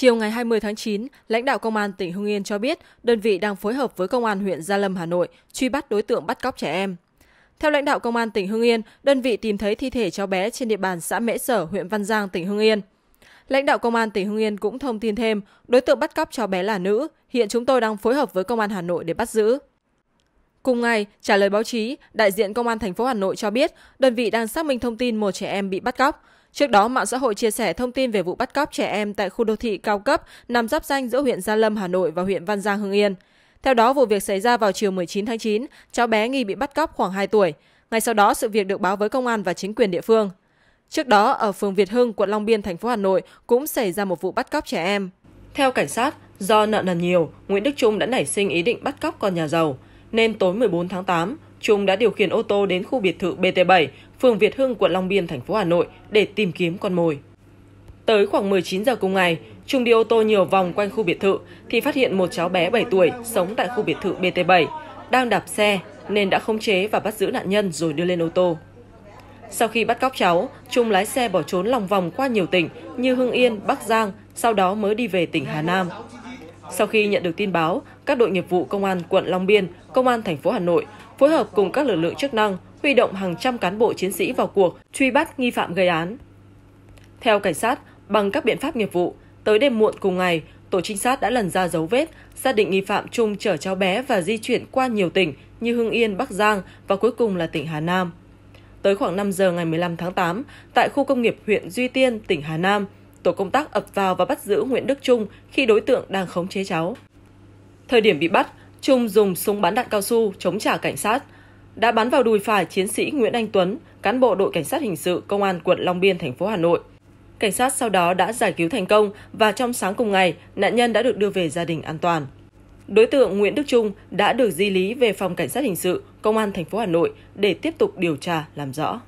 Chiều ngày 20 tháng 9, lãnh đạo công an tỉnh Hưng Yên cho biết đơn vị đang phối hợp với công an huyện Gia Lâm, Hà Nội truy bắt đối tượng bắt cóc trẻ em. Theo lãnh đạo công an tỉnh Hưng Yên, đơn vị tìm thấy thi thể cháu bé trên địa bàn xã Mễ Sở, huyện Văn Giang, tỉnh Hưng Yên. Lãnh đạo công an tỉnh Hưng Yên cũng thông tin thêm, đối tượng bắt cóc cháu bé là nữ, hiện chúng tôi đang phối hợp với công an Hà Nội để bắt giữ. Cùng ngày, trả lời báo chí, đại diện công an thành phố Hà Nội cho biết, đơn vị đang xác minh thông tin một trẻ em bị bắt cóc. Trước đó, mạng xã hội chia sẻ thông tin về vụ bắt cóc trẻ em tại khu đô thị cao cấp nằm giáp danh giữa huyện Gia Lâm, Hà Nội và huyện Văn Giang, Hưng Yên. Theo đó, vụ việc xảy ra vào chiều 19 tháng 9, cháu bé nghi bị bắt cóc khoảng 2 tuổi. Ngay sau đó, sự việc được báo với công an và chính quyền địa phương. Trước đó, ở phường Việt Hưng, quận Long Biên, thành phố Hà Nội cũng xảy ra một vụ bắt cóc trẻ em. Theo cảnh sát, do nợ nần nhiều, Nguyễn Đức Trung đã nảy sinh ý định bắt cóc con nhà giàu, nên tối 14 tháng 8, Trung đã điều khiển ô tô đến khu biệt thự BT7, phường Việt Hưng, quận Long Biên, thành phố Hà Nội để tìm kiếm con mồi. Tới khoảng 19 giờ cùng ngày, Trung đi ô tô nhiều vòng quanh khu biệt thự thì phát hiện một cháu bé 7 tuổi sống tại khu biệt thự BT7, đang đạp xe nên đã khống chế và bắt giữ nạn nhân rồi đưa lên ô tô. Sau khi bắt cóc cháu, Trung lái xe bỏ trốn lòng vòng qua nhiều tỉnh như Hưng Yên, Bắc Giang, sau đó mới đi về tỉnh Hà Nam. Sau khi nhận được tin báo, các đội nghiệp vụ công an quận Long Biên, công an thành phố Hà Nội phối hợp cùng các lực lượng chức năng huy động hàng trăm cán bộ chiến sĩ vào cuộc truy bắt nghi phạm gây án. Theo cảnh sát, bằng các biện pháp nghiệp vụ, tới đêm muộn cùng ngày, tổ trinh sát đã lần ra dấu vết, xác định nghi phạm Trung chở cháu bé và di chuyển qua nhiều tỉnh như Hưng Yên, Bắc Giang và cuối cùng là tỉnh Hà Nam. Tới khoảng 5 giờ ngày 15 tháng 8, tại khu công nghiệp huyện Duy Tiên, tỉnh Hà Nam, tổ công tác ập vào và bắt giữ Nguyễn Đức Trung khi đối tượng đang khống chế cháu. Thời điểm bị bắt, Trung dùng súng bắn đạn cao su chống trả cảnh sát, đã bắn vào đùi phải chiến sĩ Nguyễn Anh Tuấn, cán bộ đội cảnh sát hình sự công an quận Long Biên thành phố Hà Nội. Cảnh sát sau đó đã giải cứu thành công và trong sáng cùng ngày, nạn nhân đã được đưa về gia đình an toàn. Đối tượng Nguyễn Đức Trung đã được di lý về phòng cảnh sát hình sự công an thành phố Hà Nội để tiếp tục điều tra làm rõ.